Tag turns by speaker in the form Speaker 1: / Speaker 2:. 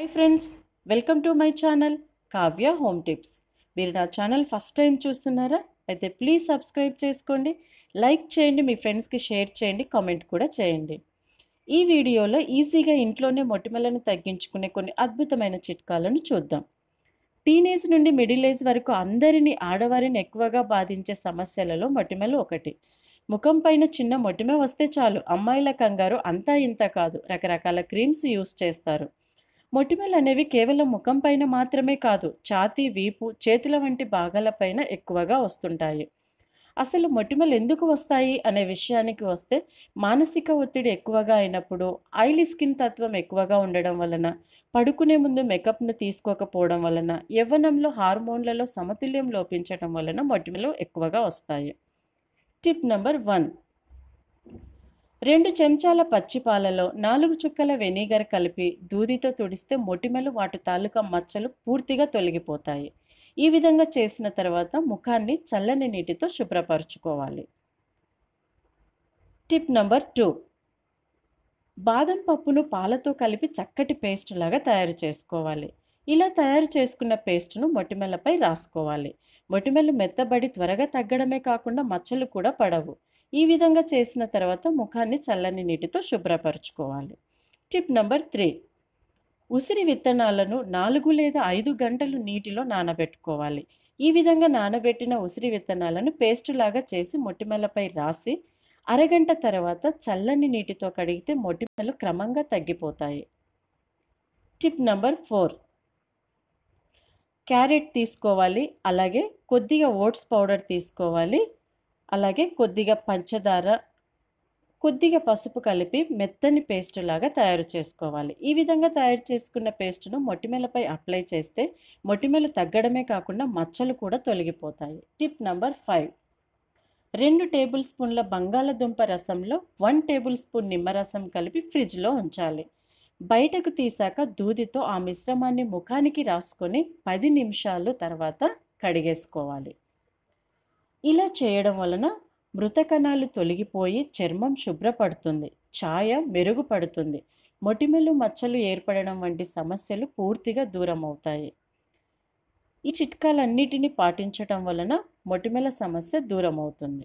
Speaker 1: hi friends welcome to my channel Kavya home tips మీరు నా channel first time చూస్తున్నారా అయితే ప్లీజ్ సబ్స్క్రైబ్ చేసుకోండి లైక్ చేయండి మీ ఫ్రెండ్స్కి షేర్ చేయండి కామెంట్ కూడా చేయండి ఈ వీడియోలో ఈజీగా ఇంట్లోనే మొటిమలను తగ్గించుకునే కొన్ని అద్భుతమైన చిట్కాలను చూద్దాం టీనేజ్ నుండి మిడిల్ ఏజ్ వరకు అందరినీ ఆడవారిని ఎక్కువగా బాధించే సమస్యలలో మొటిమలు ఒకటి ముఖం పైన చిన్న మొటిమ వస్తే చాలు అమ్మాయిల కంగారు అంతా ఇంత కాదు రకరకాల క్రీమ్స్ యూస్ చేస్తారు మొటిమలు అనేవి కేవలం ముఖం పైన మాత్రమే కాదు ఛాతీ వీపు చేతుల వంటి భాగాలపైన ఎక్కువగా వస్తుంటాయి అసలు మొటిమలు ఎందుకు వస్తాయి అనే విషయానికి వస్తే మానసిక ఒత్తిడి ఎక్కువగా అయినప్పుడు ఆయిలీ స్కిన్ తత్వం ఎక్కువగా ఉండడం వలన పడుకునే ముందు మేకప్ను తీసుకోకపోవడం వలన యవ్వనంలో హార్మోన్లలో సమతుల్యం లోపించడం వలన మొటిమలు ఎక్కువగా వస్తాయి టిప్ నెంబర్ వన్ రెండు చెంచాల పచ్చిపాలలో నాలుగు చుక్కల వెనిగర్ కలిపి దూదితో తుడిస్తే మొటిమలు వాటి తాలూకా మచ్చలు పూర్తిగా తొలగిపోతాయి ఈ విధంగా చేసిన తర్వాత ముఖాన్ని చల్లని నీటితో శుభ్రపరచుకోవాలి టిప్ నెంబర్ టూ బాదం పప్పును పాలతో కలిపి చక్కటి పేస్ట్ లాగా తయారు చేసుకోవాలి ఇలా తయారు చేసుకున్న పేస్ట్ను మొటిమలపై రాసుకోవాలి మొటిమలు మెత్తబడి త్వరగా తగ్గడమే కాకుండా మచ్చలు కూడా పడవు ఈ విధంగా చేసిన తర్వాత ముఖాన్ని చల్లని నీటితో శుభ్రపరచుకోవాలి టిప్ నెంబర్ త్రీ ఉసిరి విత్తనాలను నాలుగు లేదా ఐదు గంటలు నీటిలో నానబెట్టుకోవాలి ఈ విధంగా నానబెట్టిన ఉసిరి విత్తనాలను పేస్ట్ లాగా చేసి మొట్టిమలపై రాసి అరగంట తర్వాత చల్లని నీటితో కడిగితే మొటిమలు క్రమంగా తగ్గిపోతాయి టిప్ నెంబర్ ఫోర్ క్యారెట్ తీసుకోవాలి అలాగే కొద్దిగా ఓట్స్ పౌడర్ తీసుకోవాలి అలాగే కొద్దిగా పంచదార కొద్దిగా పసుపు కలిపి మెత్తని పేస్ట్ లాగా తయారు చేసుకోవాలి ఈ విధంగా తయారు చేసుకున్న పేస్టును మొటిమెలపై అప్లై చేస్తే మొటిమెలు తగ్గడమే కాకుండా మచ్చలు కూడా తొలగిపోతాయి టిప్ నంబర్ ఫైవ్ రెండు టేబుల్ స్పూన్ల బంగాళదుంప రసంలో వన్ టేబుల్ స్పూన్ నిమ్మరసం కలిపి ఫ్రిడ్జ్లో ఉంచాలి బయటకు తీశాక దూదితో ఆ మిశ్రమాన్ని ముఖానికి రాసుకొని పది నిమిషాలు తర్వాత కడిగేసుకోవాలి ఇలా చేయడం వలన మృత కణాలు తొలగిపోయి చర్మం శుభ్రపడుతుంది ఛాయ మెరుగుపడుతుంది మొటిమలు మచ్చలు ఏర్పడడం వంటి సమస్యలు పూర్తిగా దూరం అవుతాయి ఈ చిట్కాలన్నిటినీ పాటించటం వలన మొటిమల సమస్య దూరం అవుతుంది